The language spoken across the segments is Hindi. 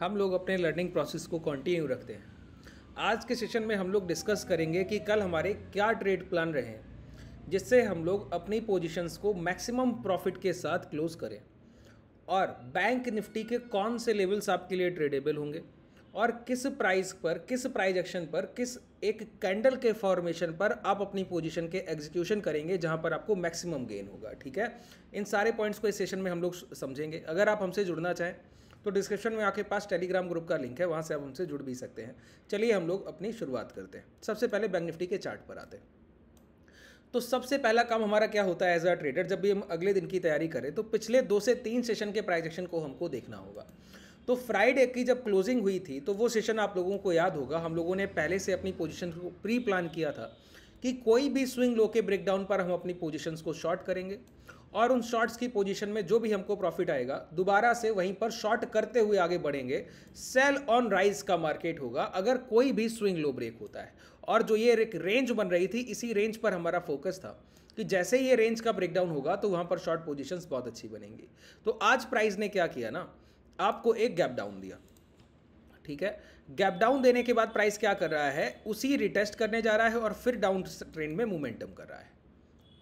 हम लोग अपने लर्निंग प्रोसेस को कंटिन्यू रखते हैं आज के सेशन में हम लोग डिस्कस करेंगे कि कल हमारे क्या ट्रेड प्लान रहे जिससे हम लोग अपनी पोजीशंस को मैक्सिमम प्रॉफिट के साथ क्लोज करें और बैंक निफ्टी के कौन से लेवल्स आपके लिए ट्रेडेबल होंगे और किस प्राइस पर किस प्राइस एक्शन पर किस एक कैंडल के फॉर्मेशन पर आप अपनी पोजीशन के एग्जीक्यूशन करेंगे जहां पर आपको मैक्सिमम गेन होगा ठीक है इन सारे पॉइंट्स को इस सेशन में हम लोग समझेंगे अगर आप हमसे जुड़ना चाहें तो डिस्क्रिप्शन में आपके पास टेलीग्राम ग्रुप का लिंक है वहाँ से आप हमसे जुड़ भी सकते हैं चलिए हम लोग अपनी शुरुआत करते हैं सबसे पहले बैंक निफ्टी के चार्ट पर आते हैं तो सबसे पहला काम हमारा क्या होता है एज अ ट्रेडर जब भी हम अगले दिन की तैयारी करें तो पिछले दो से तीन सेशन के प्राइस एक्शन को हमको देखना होगा तो फ्राइडे की जब क्लोजिंग हुई थी तो वो सेशन आप लोगों को याद होगा हम लोगों ने पहले से अपनी पोजिशन को प्री प्लान किया था कि कोई भी स्विंग लो के ब्रेकडाउन पर हम अपनी पोजिशंस को शॉर्ट करेंगे और उन शॉर्ट्स की पोजीशन में जो भी हमको प्रॉफिट आएगा दोबारा से वहीं पर शॉर्ट करते हुए आगे बढ़ेंगे सेल ऑन राइज का मार्केट होगा अगर कोई भी स्विंग लो ब्रेक होता है और जो ये एक रेंज बन रही थी इसी रेंज पर हमारा फोकस था कि जैसे ये रेंज का ब्रेकडाउन होगा तो वहाँ पर शॉर्ट पोजिशंस बहुत अच्छी बनेंगी तो आज प्राइस ने क्या किया ना आपको एक गैप डाउन दिया ठीक है गैप डाउन देने के बाद प्राइस क्या कर रहा है उसी रिटेस्ट करने जा रहा है और फिर डाउन ट्रेंड में मोमेंटम कर रहा है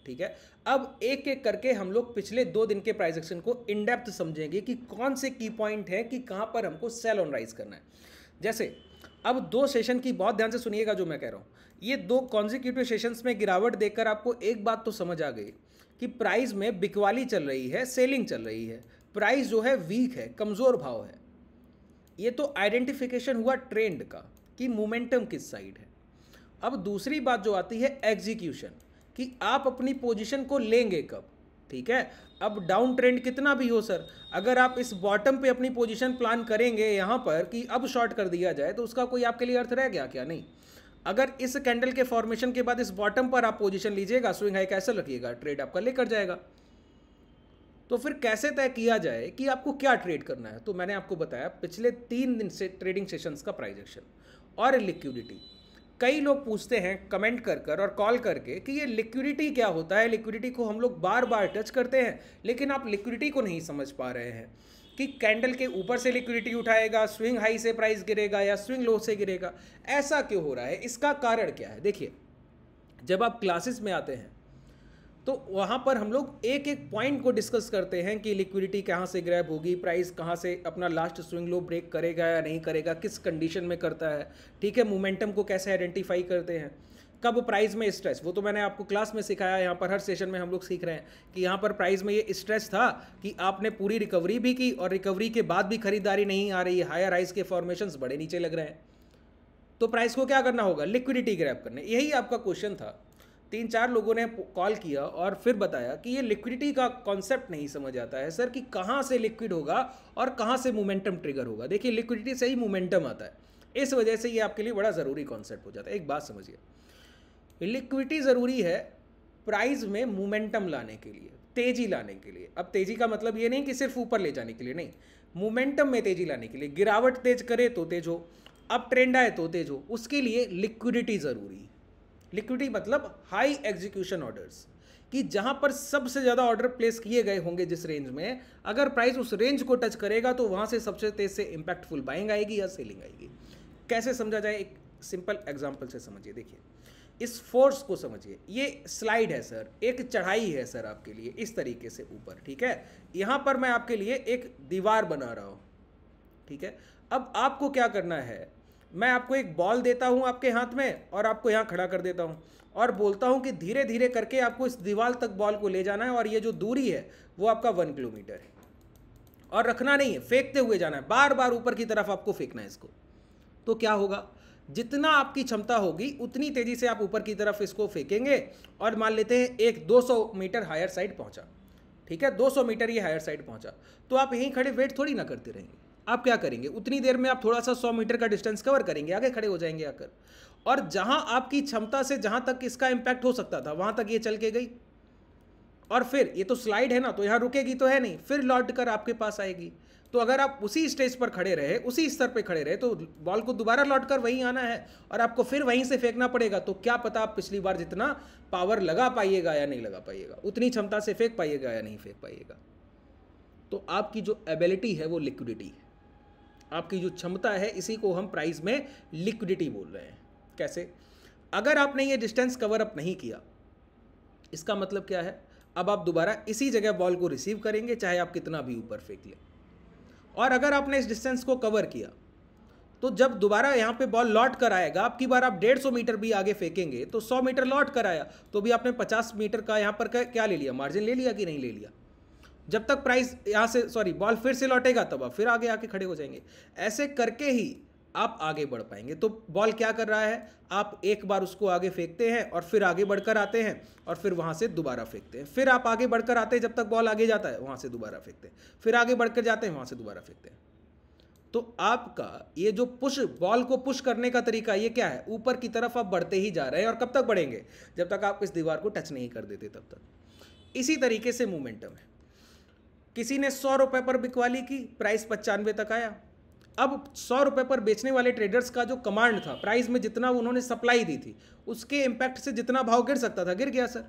ठीक है अब एक एक करके हम लोग पिछले दो दिन के प्राइस एक्शन को इनडेप्थ समझेंगे कि कौन से की पॉइंट है कि कहां पर हमको सेल ऑन राइज करना है जैसे अब दो सेशन की बहुत ध्यान से सुनिएगा जो मैं कह रहा हूं ये दो कॉन्जिक्यूटिव सेशन में गिरावट देकर आपको एक बात तो समझ आ गई कि प्राइस में बिकवाली चल रही है सेलिंग चल रही है प्राइस जो है वीक है कमज़ोर भाव है ये तो आइडेंटिफिकेशन हुआ ट्रेंड का कि मोमेंटम किस साइड है अब दूसरी बात जो आती है एग्जीक्यूशन कि आप अपनी पोजीशन को लेंगे कब ठीक है अब डाउन ट्रेंड कितना भी हो सर अगर आप इस बॉटम पे अपनी पोजीशन प्लान करेंगे यहाँ पर कि अब शॉर्ट कर दिया जाए तो उसका कोई आपके लिए अर्थ रह गया क्या नहीं अगर इस कैंडल के फॉर्मेशन के बाद इस बॉटम पर आप पोजीशन लीजिएगा स्विंग हाई कैसे रखिएगा ट्रेड आपका लेकर जाएगा तो फिर कैसे तय किया जाए कि आपको क्या ट्रेड करना है तो मैंने आपको बताया पिछले तीन दिन से ट्रेडिंग सेशंस का प्राइजेक्शन और लिक्विडिटी कई लोग पूछते हैं कमेंट कर कर और कॉल करके कि ये लिक्विडिटी क्या होता है लिक्विडिटी को हम लोग बार बार टच करते हैं लेकिन आप लिक्विडिटी को नहीं समझ पा रहे हैं कि कैंडल के ऊपर से लिक्विडिटी उठाएगा स्विंग हाई से प्राइस गिरेगा या स्विंग लो से गिरेगा ऐसा क्यों हो रहा है इसका कारण क्या है देखिए जब आप क्लासेस में आते हैं तो वहाँ पर हम लोग एक एक पॉइंट को डिस्कस करते हैं कि लिक्विडिटी कहाँ से ग्रैब होगी प्राइस कहाँ से अपना लास्ट स्विंग लो ब्रेक करेगा या नहीं करेगा किस कंडीशन में करता है ठीक है मोमेंटम को कैसे आइडेंटिफाई करते हैं कब प्राइस में स्ट्रेस वो तो मैंने आपको क्लास में सिखाया यहाँ पर हर सेशन में हम लोग सीख रहे हैं कि यहाँ पर प्राइस में ये स्ट्रेस था कि आपने पूरी रिकवरी भी की और रिकवरी के बाद भी खरीदारी नहीं आ रही हायर हाइस के फॉर्मेशंस बड़े नीचे लग रहे हैं तो प्राइस को क्या करना होगा लिक्विडिटी ग्रैप करना यही आपका क्वेश्चन था तीन चार लोगों ने कॉल किया और फिर बताया कि ये लिक्विडिटी का कॉन्सेप्ट नहीं समझ आता है सर कि कहाँ से लिक्विड होगा और कहाँ से मोमेंटम ट्रिगर होगा देखिए लिक्विडिटी से ही मोमेंटम आता है इस वजह से ये आपके लिए बड़ा ज़रूरी कॉन्सेप्ट हो जाता है एक बात समझिए लिक्विडिटी ज़रूरी है प्राइस में मोमेंटम लाने के लिए तेजी लाने के लिए अब तेजी का मतलब ये नहीं कि सिर्फ ऊपर ले जाने के लिए नहीं मोमेंटम में तेजी लाने के लिए गिरावट तेज करे तो तेज हो अब ट्रेंड आए तो तेज हो उसके लिए लिक्विडिटी ज़रूरी लिक्विडिटी मतलब हाई एग्जीक्यूशन ऑर्डर्स कि जहां पर सबसे ज़्यादा ऑर्डर प्लेस किए गए होंगे जिस रेंज में अगर प्राइस उस रेंज को टच करेगा तो वहां से सबसे तेज से इम्पैक्टफुल बाइंग आएगी या सेलिंग आएगी कैसे समझा जाए एक सिंपल एग्जाम्पल से समझिए देखिए इस फोर्स को समझिए ये स्लाइड है सर एक चढ़ाई है सर आपके लिए इस तरीके से ऊपर ठीक है यहाँ पर मैं आपके लिए एक दीवार बना रहा हूँ ठीक है अब आपको क्या करना है मैं आपको एक बॉल देता हूँ आपके हाथ में और आपको यहाँ खड़ा कर देता हूँ और बोलता हूँ कि धीरे धीरे करके आपको इस दीवार तक बॉल को ले जाना है और ये जो दूरी है वो आपका वन किलोमीटर है और रखना नहीं है फेंकते हुए जाना है बार बार ऊपर की तरफ आपको फेंकना है इसको तो क्या होगा जितना आपकी क्षमता होगी उतनी तेज़ी से आप ऊपर की तरफ इसको फेंकेंगे और मान लेते हैं एक 200 मीटर हायर साइड पहुंचा ठीक है 200 मीटर ये हायर साइड पहुंचा तो आप यहीं खड़े वेट थोड़ी ना करते रहेंगे आप क्या करेंगे उतनी देर में आप थोड़ा सा सौ मीटर का डिस्टेंस कवर करेंगे आगे खड़े हो जाएंगे आकर और जहां आपकी क्षमता से जहां तक इसका इम्पैक्ट हो सकता था वहां तक ये चल के गई और फिर ये तो स्लाइड है ना तो यहाँ रुकेगी तो है नहीं फिर लौट कर आपके पास आएगी तो अगर आप उसी स्टेज पर खड़े रहे उसी स्तर पर खड़े रहे तो बॉल को दोबारा लौट कर वहीं आना है और आपको फिर वहीं से फेंकना पड़ेगा तो क्या पता आप पिछली बार जितना पावर लगा पाइएगा या नहीं लगा पाइएगा उतनी क्षमता से फेंक पाइएगा या नहीं फेंक पाइएगा तो आपकी जो एबिलिटी है वो लिक्विडिटी है आपकी जो क्षमता है इसी को हम प्राइस में लिक्विडिटी बोल रहे हैं कैसे अगर आपने ये डिस्टेंस कवर अप नहीं किया इसका मतलब क्या है अब आप दोबारा इसी जगह बॉल को रिसीव करेंगे चाहे आप कितना भी ऊपर फेंक लें और अगर आपने इस डिस्टेंस को कवर किया तो जब दोबारा यहाँ पे बॉल लौट कर आएगा आपकी बार आप 150 मीटर भी आगे फेंकेंगे तो 100 मीटर लौट कर आया तो भी आपने 50 मीटर का यहाँ पर क्या ले लिया मार्जिन ले लिया कि नहीं ले लिया जब तक प्राइस यहाँ से सॉरी बॉल फिर से लौटेगा तब आप फिर आगे आके खड़े हो जाएंगे ऐसे करके ही आप आगे बढ़ पाएंगे तो बॉल क्या कर रहा है आप एक बार उसको आगे फेंकते हैं और फिर आगे बढ़कर आते हैं और फिर वहाँ से दोबारा फेंकते हैं फिर आप आगे बढ़कर आते हैं जब तक बॉल आगे जाता है वहाँ से दोबारा फेंकते हैं फिर आगे बढ़कर जाते हैं वहाँ से दोबारा फेंकते हैं तो आपका ये जो पुश बॉल को पुश करने का तरीका ये क्या है ऊपर की तरफ आप बढ़ते ही जा रहे हैं और कब तक बढ़ेंगे जब तक आप इस दीवार को टच नहीं कर देते तब तक इसी तरीके से मोमेंटम है किसी ने सौ रुपये पर बिकवाली की प्राइस पचानवे तक आया अब सौ रुपये पर बेचने वाले ट्रेडर्स का जो कमांड था प्राइस में जितना उन्होंने सप्लाई दी थी उसके इम्पैक्ट से जितना भाव गिर सकता था गिर गया सर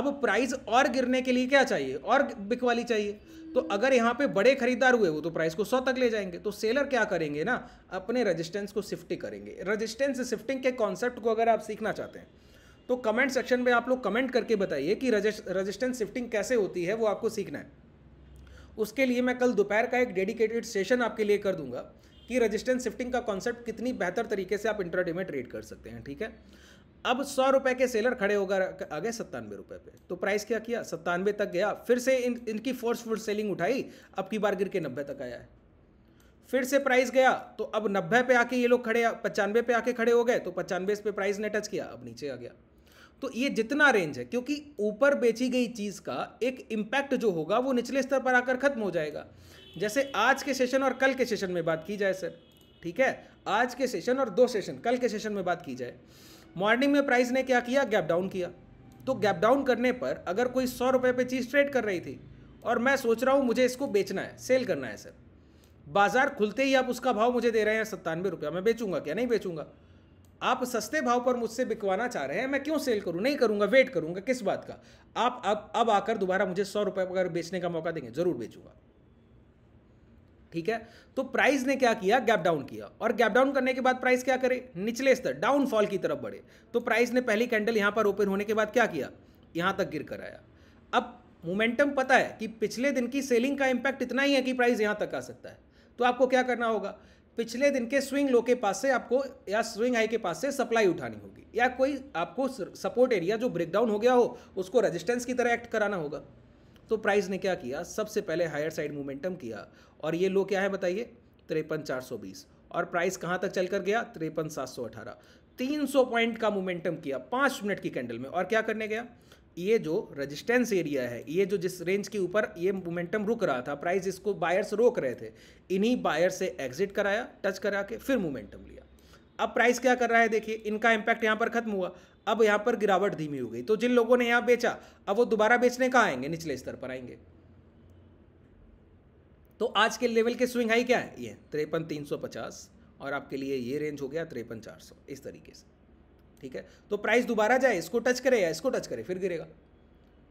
अब प्राइस और गिरने के लिए क्या चाहिए और बिकवाली चाहिए तो अगर यहाँ पे बड़े खरीदार हुए वो तो प्राइस को सौ तक ले जाएंगे तो सेलर क्या करेंगे ना अपने रजिस्टेंस को शिफ्ट करेंगे रजिस्टेंस शिफ्टिंग के कॉन्सेप्ट को अगर आप सीखना चाहते हैं तो कमेंट सेक्शन में आप लोग कमेंट करके बताइए कि रजिस्टेंस शिफ्टिंग कैसे होती है वो आपको सीखना है उसके लिए मैं कल दोपहर का एक डेडिकेटेड सेशन आपके लिए कर दूंगा कि रजिस्टेंस शिफ्टिंग का कॉन्सेप्ट कितनी बेहतर तरीके से आप इंटरडे में ट्रेड कर सकते हैं ठीक है अब सौ रुपए के सेलर खड़े होकर आ गए सत्तानवे रुपए पे तो प्राइस क्या किया सत्तानवे तक गया फिर से इन इनकी फोर्सफुल सेलिंग उठाई अब की बार गिर के नब्बे तक आया है फिर से प्राइस गया तो अब नब्बे पे आके ये लोग खड़े पचानवे पे आके खड़े हो गए तो पचानवे पे प्राइस ने टच किया अब नीचे आ गया तो ये जितना रेंज है क्योंकि ऊपर बेची गई चीज़ का एक इम्पैक्ट जो होगा वो निचले स्तर पर आकर खत्म हो जाएगा जैसे आज के सेशन और कल के सेशन में बात की जाए सर ठीक है आज के सेशन और दो सेशन कल के सेशन में बात की जाए मॉर्निंग में प्राइस ने क्या किया गैप डाउन किया तो गैप डाउन करने पर अगर कोई सौ रुपये पे चीज़ ट्रेड कर रही थी और मैं सोच रहा हूँ मुझे इसको बेचना है सेल करना है सर बाजार खुलते ही आप उसका भाव मुझे दे रहे हैं सत्तानवे रुपया मैं बेचूंगा क्या नहीं बेचूंगा आप सस्ते भाव पर मुझसे बिकवाना चाह रहे हैं मैं क्यों सेल करूं नहीं करूंगा वेट करूंगा किस बात का आप अब अब आकर दोबारा मुझे सौ रुपए अगर बेचने का मौका देंगे जरूर बेचूंगा ठीक है तो प्राइस ने क्या किया गैप डाउन किया और गैप डाउन करने के बाद प्राइस क्या करे निचले स्तर डाउनफॉल की तरफ बढ़े तो प्राइस ने पहली कैंडल यहां पर ओपन होने के बाद क्या किया यहां तक गिर कर आया अब मोमेंटम पता है कि पिछले दिन की सेलिंग का इंपैक्ट इतना ही है कि प्राइस यहां तक आ सकता है तो आपको क्या करना होगा पिछले दिन के स्विंग लो के पास से आपको या स्विंग हाई के पास से सप्लाई उठानी होगी या कोई आपको सपोर्ट एरिया जो ब्रेकडाउन हो गया हो उसको रेजिस्टेंस की तरह एक्ट कराना होगा तो प्राइस ने क्या किया सबसे पहले हायर साइड मोमेंटम किया और ये लो क्या है बताइए तिरपन चार सौ बीस और प्राइस कहाँ तक चल कर गया तिरपन सात सौ अठारह तीन सौ पॉइंट का मोमेंटम किया पाँच मिनट की कैंडल में और क्या करने गया ये जो रेजिस्टेंस एरिया है ये जो जिस रेंज के ऊपर ये मोमेंटम रुक रहा था प्राइस इसको बायर्स रोक रहे थे इन्हीं बायर से एग्जिट कराया टच करा के फिर मोमेंटम लिया अब प्राइस क्या कर रहा है देखिए इनका इम्पैक्ट यहाँ पर खत्म हुआ अब यहाँ पर गिरावट धीमी हो गई तो जिन लोगों ने यहाँ बेचा अब वो दोबारा बेचने कहाँ आएंगे निचले स्तर पर आएंगे तो आज के लेवल के स्विंग हाई क्या है ये तिरपन तीन सौ पचास और आपके लिए ये रेंज हो गया तिरपन चार सौ इस तरीके से ठीक है तो प्राइस दोबारा जाए इसको टच करे या इसको टच करे फिर गिरेगा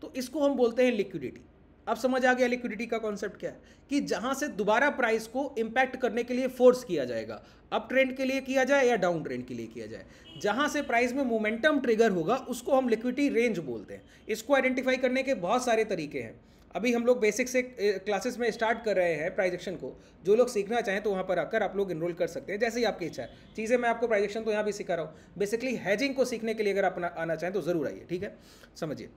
तो इसको हम बोलते हैं लिक्विडिटी अब समझ आ गया लिक्विडिटी का कॉन्सेप्ट क्या है कि जहां से दोबारा प्राइस को इंपैक्ट करने के लिए फोर्स किया जाएगा अप ट्रेंड के लिए किया जाए या डाउन ट्रेंड के लिए किया जाए जहां से प्राइस में मोमेंटम ट्रिगर होगा उसको हम लिक्विडिटी रेंज बोलते हैं इसको आइडेंटिफाई करने के बहुत सारे तरीके हैं अभी हम लोग बेसिक से क्लासेस में स्टार्ट कर रहे हैं प्राइजेक्शन को जो लोग सीखना चाहें तो वहाँ पर आकर आप लोग इनरोल कर सकते हैं जैसे ही आपकी इच्छा है चीज़ें मैं आपको प्राइजेक्शन तो यहाँ भी सिखा रहा हूँ बेसिकली हैजिंग को सीखने के लिए अगर आप आना चाहें तो ज़रूर आइए ठीक है समझिए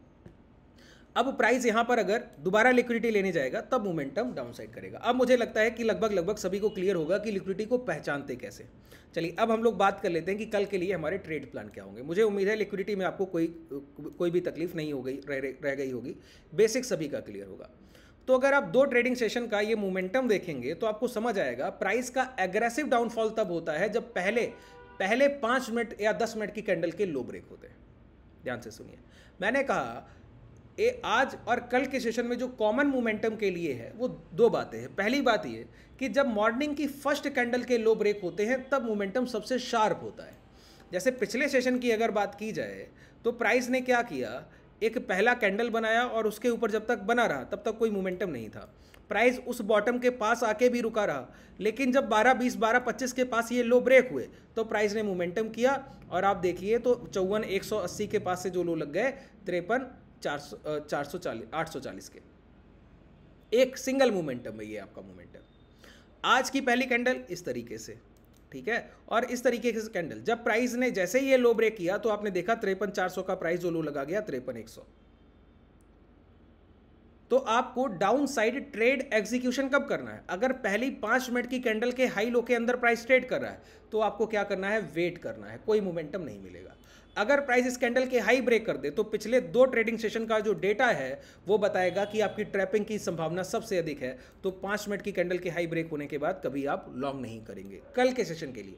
अब प्राइस यहां पर अगर दोबारा लिक्विडिटी लेने जाएगा तब मोमेंटम डाउनसाइड करेगा अब मुझे लगता है कि लगभग लगभग सभी को क्लियर होगा कि लिक्विडिटी को पहचानते कैसे चलिए अब हम लोग बात कर लेते हैं कि कल के लिए हमारे ट्रेड प्लान क्या होंगे मुझे उम्मीद है लिक्विडिटी में आपको कोई कोई भी तकलीफ नहीं हो गई रह, रह गई होगी बेसिक सभी का क्लियर होगा तो अगर आप दो ट्रेडिंग सेशन का ये मोमेंटम देखेंगे तो आपको समझ आएगा प्राइस का एग्रेसिव डाउनफॉल तब होता है जब पहले पहले पाँच मिनट या दस मिनट की कैंडल के लो ब्रेक होते हैं ध्यान से सुनिए मैंने कहा ए आज और कल के सेशन में जो कॉमन मोमेंटम के लिए है वो दो बातें हैं पहली बात ये कि जब मॉर्निंग की फर्स्ट कैंडल के लो ब्रेक होते हैं तब मोमेंटम सबसे शार्प होता है जैसे पिछले सेशन की अगर बात की जाए तो प्राइस ने क्या किया एक पहला कैंडल बनाया और उसके ऊपर जब तक बना रहा तब तक कोई मोमेंटम नहीं था प्राइस उस बॉटम के पास आके भी रुका रहा लेकिन जब 12 20 12 25 के पास ये लो ब्रेक हुए तो प्राइस ने मोमेंटम किया और आप देखिए तो चौवन 180 के पास से जो लो लग गए तिरपन चार सौ चालीस आठ सौ चालीस के एक सिंगल मोमेंटम में ये आपका मोमेंटम आज की पहली कैंडल इस तरीके से ठीक है और इस तरीके से कैंडल जब प्राइस ने जैसे ही ये लो ब्रेक किया तो आपने देखा त्रेपन चार सौ का प्राइस जो लो लगा गया त्रेपन एक सौ तो आपको डाउन साइड ट्रेड एग्जीक्यूशन कब करना है अगर पहली पांच मिनट की कैंडल के हाई लो के अंदर प्राइस ट्रेड कर रहा है तो आपको क्या करना है वेट करना है कोई मोमेंटम नहीं मिलेगा अगर प्राइस इस कैंडल के हाई ब्रेक कर दे तो पिछले दो ट्रेडिंग सेशन का जो डेटा है वो बताएगा कि आपकी ट्रैपिंग की संभावना सबसे अधिक है तो पांच मिनट की कैंडल के हाई ब्रेक होने के बाद कभी आप लॉन्ग नहीं करेंगे कल के सेशन के लिए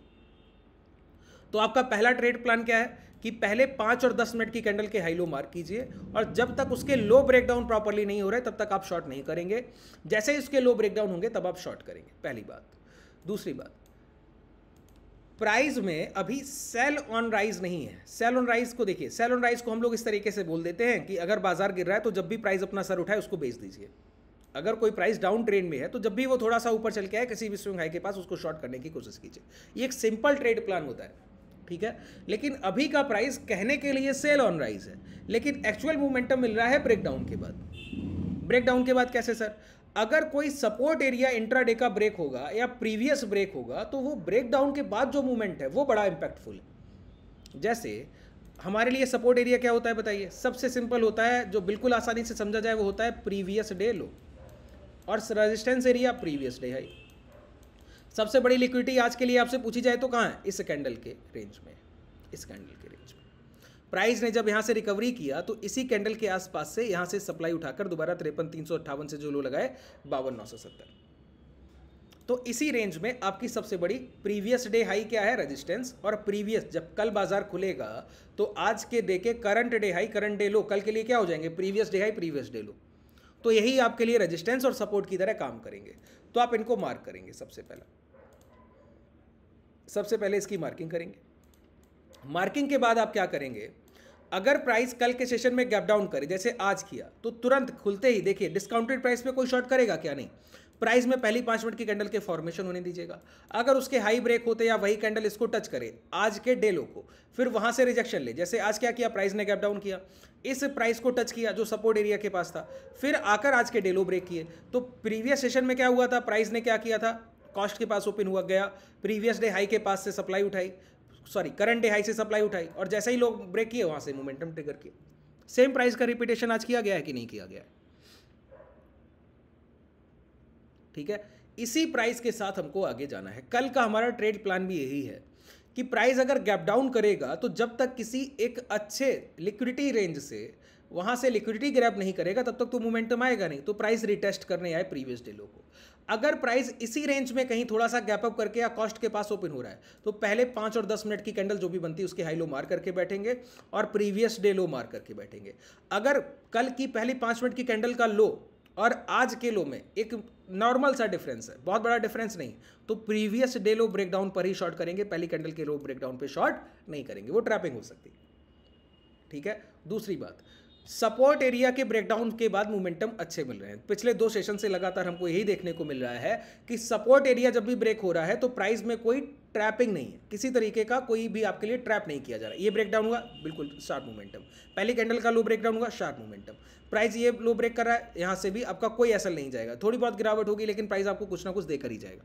तो आपका पहला ट्रेड प्लान क्या है कि पहले पांच और दस मिनट की कैंडल के हाई लो मार्क कीजिए और जब तक उसके लो ब्रेकडाउन प्रॉपरली नहीं हो रहा है तब तक आप शॉर्ट नहीं करेंगे जैसे ही उसके लो ब्रेकडाउन होंगे तब आप शॉर्ट करेंगे पहली बात दूसरी बात प्राइस में अभी सेल ऑन राइज नहीं है सेल ऑन राइज को देखिए सेल ऑन राइज को हम लोग इस तरीके से बोल देते हैं कि अगर बाजार गिर रहा है तो जब भी प्राइस अपना सर उठाए उसको बेच दीजिए अगर कोई प्राइस डाउन ट्रेंड में है तो जब भी वो थोड़ा सा ऊपर चल के आए किसी भी स्विंग हाई के पास उसको शॉर्ट करने की कोशिश कीजिए ये एक सिंपल ट्रेड प्लान होता है ठीक है लेकिन अभी का प्राइस कहने के लिए सेल ऑन राइज है लेकिन एक्चुअल मोमेंटम मिल रहा है ब्रेकडाउन के बाद ब्रेकडाउन के बाद कैसे सर अगर कोई सपोर्ट एरिया इंट्राडे का ब्रेक होगा या प्रीवियस ब्रेक होगा तो वो ब्रेक डाउन के बाद जो मूवमेंट है वो बड़ा इम्पैक्टफुल है जैसे हमारे लिए सपोर्ट एरिया क्या होता है बताइए सबसे सिंपल होता है जो बिल्कुल आसानी से समझा जाए वो होता है प्रीवियस डे लो और resistance area previous day high सबसे बड़ी लिक्विडिटी आज के लिए आपसे पूछी जाए तो कहाँ है इस कैंडल के रेंज में इस कैंडल के रेंज में प्राइस ने जब यहाँ से रिकवरी किया तो इसी कैंडल के आसपास से यहाँ से सप्लाई उठाकर दोबारा तिरपन तीन से जो लो लगाए बावन तो इसी रेंज में आपकी सबसे बड़ी प्रीवियस डे हाई क्या है रेजिस्टेंस और प्रीवियस जब कल बाजार खुलेगा तो आज के डे के current day high current day low कल के लिए क्या हो जाएंगे previous day high previous day low तो यही आपके लिए रेजिस्टेंस और सपोर्ट की तरह काम करेंगे तो आप इनको मार्क करेंगे सबसे पहला सबसे पहले इसकी मार्किंग करेंगे मार्किंग के बाद आप क्या करेंगे अगर प्राइस कल के सेशन में गैप डाउन करे जैसे आज किया तो तुरंत खुलते ही देखिए डिस्काउंटेड प्राइस पे कोई शॉर्ट करेगा क्या नहीं प्राइस में पहली पांच मिनट की कैंडल के फॉर्मेशन होने दीजिएगा अगर उसके हाई ब्रेक होते या वही कैंडल इसको टच करे आज के डे लो को फिर वहां से रिजेक्शन ले जैसे आज क्या किया प्राइस ने गैप डाउन किया इस प्राइस को टच किया जो सपोर्ट एरिया के पास था फिर आकर आज के डे लो ब्रेक किए तो प्रीवियस सेशन में क्या हुआ था प्राइस ने क्या किया था कॉस्ट के पास ओपन हुआ गया प्रीवियस डे हाई के पास से सप्लाई उठाई सॉरी करंट डे हाई से सप्लाई उठाई और जैसे ही लोग ब्रेक किए वहाँ से मोमेंटम ट्रिगर किए सेम प्राइस का रिपीटेशन आज किया गया है कि नहीं किया गया है ठीक है इसी प्राइस के साथ हमको आगे जाना है कल का हमारा ट्रेड प्लान भी यही है कि प्राइस अगर गैप डाउन करेगा तो जब तक किसी एक अच्छे लिक्विडिटी रेंज से वहां से लिक्विडिटी ग्रैप नहीं करेगा तब तक तो मोमेंटम आएगा नहीं तो प्राइस रिटेस्ट करने आए प्रीवियस डे लो को अगर प्राइस इसी रेंज में कहीं थोड़ा सा गैपअप करके या कॉस्ट के पास ओपन हो रहा है तो पहले पाँच और दस मिनट की कैंडल जो भी बनती है उसके हाई लो मार करके बैठेंगे और प्रीवियस डे लो मार करके बैठेंगे अगर कल की पहली पाँच मिनट की कैंडल का लो और आज के लो में एक नॉर्मल सा डिफरेंस है बहुत बड़ा डिफरेंस नहीं तो प्रीवियस डे लो ब्रेकडाउन पर ही शॉर्ट करेंगे पहली कैंडल के लो ब्रेकडाउन पर शॉर्ट नहीं करेंगे वो ट्रैपिंग हो सकती ठीक है दूसरी बात सपोर्ट एरिया के ब्रेकडाउन के बाद मोमेंटम अच्छे मिल रहे हैं पिछले दो सेशन से लगातार हमको यही देखने को मिल रहा है कि सपोर्ट एरिया जब भी ब्रेक हो रहा है तो प्राइस में कोई ट्रैपिंग नहीं है किसी तरीके का कोई भी आपके लिए ट्रैप नहीं किया जा रहा है ये ब्रेकडाउन हुआ बिल्कुल शार्प मोमेंटम पहले कैंडल का लो ब्रेकडाउन हुआ शार्प मोमेंटम प्राइस ये लो ब्रेक कर रहा है यहाँ से भी आपका कोई असल नहीं जाएगा थोड़ी बहुत गिरावट होगी लेकिन प्राइस आपको कुछ ना कुछ देकर ही जाएगा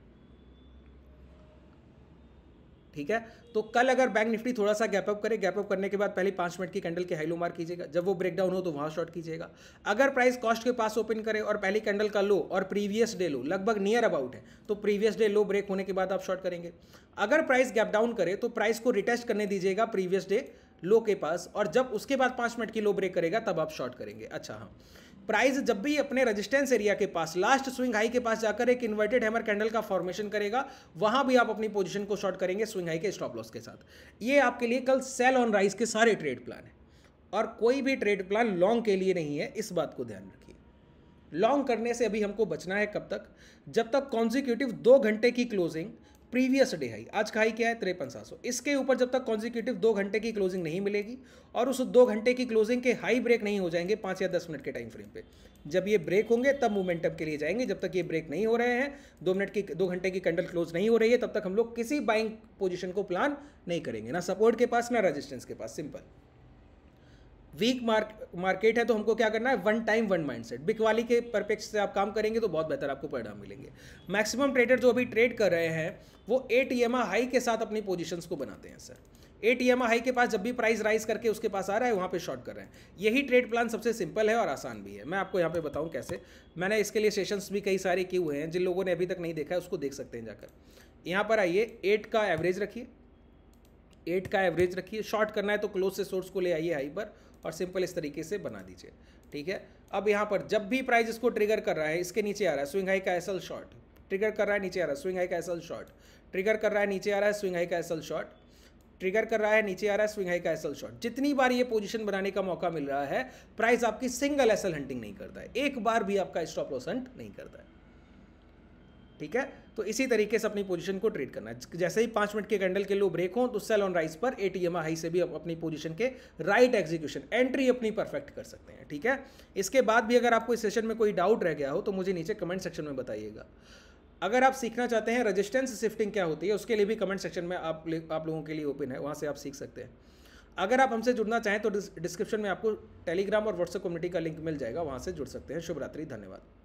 ठीक है तो कल अगर बैंक निफ्टी थोड़ा सा गैपअप करे गैपअप करने के बाद पहले पांच मिनट की कैंडल के हाईलो मार कीजिएगा जब वो ब्रेकडाउन हो तो वहां शॉर्ट कीजिएगा अगर प्राइस कॉस्ट के पास ओपन करे और पहली कैंडल का लो और प्रीवियस डे लो लगभग नियर अबाउट है तो प्रीवियस डे लो ब्रेक होने के बाद आप शॉर्ट करेंगे अगर प्राइस गैप डाउन करे तो प्राइस को रिटेस्ट करने दीजिएगा प्रीवियस डे लो के पास और जब उसके बाद पांच मिनट की लो ब्रेक करेगा तब आप शॉर्ट करेंगे अच्छा हाँ प्राइस जब भी अपने रेजिस्टेंस एरिया के पास लास्ट स्विंग हाई के पास जाकर एक इन्वर्टेड हैमर कैंडल का फॉर्मेशन करेगा वहां भी आप अपनी पोजीशन को शॉर्ट करेंगे स्विंग हाई के स्टॉप लॉस के साथ ये आपके लिए कल सेल ऑन राइज के सारे ट्रेड प्लान है और कोई भी ट्रेड प्लान लॉन्ग के लिए नहीं है इस बात को ध्यान रखिए लॉन्ग करने से अभी हमको बचना है कब तक जब तक कॉन्जिक्यूटिव दो घंटे की क्लोजिंग प्रीवियस डे हाई आज का हाई क्या है तिरपन सात सौ इसके ऊपर जब तक कॉन्जिक्यूटिव दो घंटे की क्लोजिंग नहीं मिलेगी और उस दो घंटे की क्लोजिंग के हाई ब्रेक नहीं हो जाएंगे पाँच या दस मिनट के टाइम फ्रेम पे जब ये ब्रेक होंगे तब मोमेंटम के लिए जाएंगे जब तक ये ब्रेक नहीं हो रहे हैं दो मिनट की दो घंटे की कैंडल क्लोज नहीं हो रही है तब तक हम लोग किसी बाइंग पोजिशन को प्लान नहीं करेंगे ना सपोर्ट के पास ना रजिस्टेंस के पास सिंपल वीक मार्केट है तो हमको क्या करना है वन टाइम वन माइंडसेट बिकवाली के परपेक्ट से आप काम करेंगे तो बहुत बेहतर आपको परिणाम मिलेंगे मैक्सिमम ट्रेडर जो अभी ट्रेड कर रहे हैं वो एट ई हाई के साथ अपनी पोजिशंस को बनाते हैं सर एट ई हाई के पास जब भी प्राइस राइज करके उसके पास आ रहा है वहाँ पे शॉर्ट कर रहे हैं यही ट्रेड प्लान सबसे सिंपल है और आसान भी है मैं आपको यहाँ पे बताऊँ कैसे मैंने इसके लिए सेशंस भी कई सारे किए हुए हैं जिन लोगों ने अभी तक नहीं देखा है उसको देख सकते हैं जाकर यहाँ पर आइए एट का एवरेज रखिए एट का एवरेज रखिए शॉर्ट करना है तो क्लोज से सोर्स को ले आइए हाई पर और सिंपल इस तरीके से बना दीजिए ठीक है अब यहाँ पर जब भी प्राइस इसको ट्रिगर कर रहा है इसके नीचे आ रहा है स्विंग हाई का एसल शॉट ट्रिगर कर रहा है नीचे आ रहा है स्विंग हाई का एसल शॉट ट्रिगर कर रहा है नीचे आ रहा है स्विंग हाई का एसल शॉट ट्रिगर कर रहा है नीचे आ रहा है स्विंग हाई का एसल शॉट जितनी बार ये पोजीशन बनाने का मौका मिल रहा है प्राइस आपकी सिंगल एसल हंटिंग नहीं करता है एक बार भी आपका स्टॉप लॉस हंट नहीं करता है ठीक है तो इसी तरीके से अपनी पोजीशन को ट्रेड करना जैसे ही पांच मिनट के कैंडल के लो ब्रेक हो तो सेल ऑन राइस पर एटीएम हाई से भी अपनी पोजीशन के राइट एग्जीक्यूशन एंट्री अपनी परफेक्ट कर सकते हैं ठीक है इसके बाद भी अगर आपको इस सेशन में कोई डाउट रह गया हो तो मुझे नीचे कमेंट सेक्शन में बताइएगा अगर आप सीखना चाहते हैं रजिस्टेंस शिफ्टिंग क्या होती है उसके लिए भी कमेंट सेक्शन में आप आप लोगों के लिए ओपन है वहां से आप सीख सकते हैं अगर आप हमसे जुड़ना चाहें तो डिस्क्रिप्शन में आपको टेलीग्राम और व्हाट्सएप कम्युनिटी का लिंक मिल जाएगा वहां से जुड़ सकते हैं शुभरात्रि धन्यवाद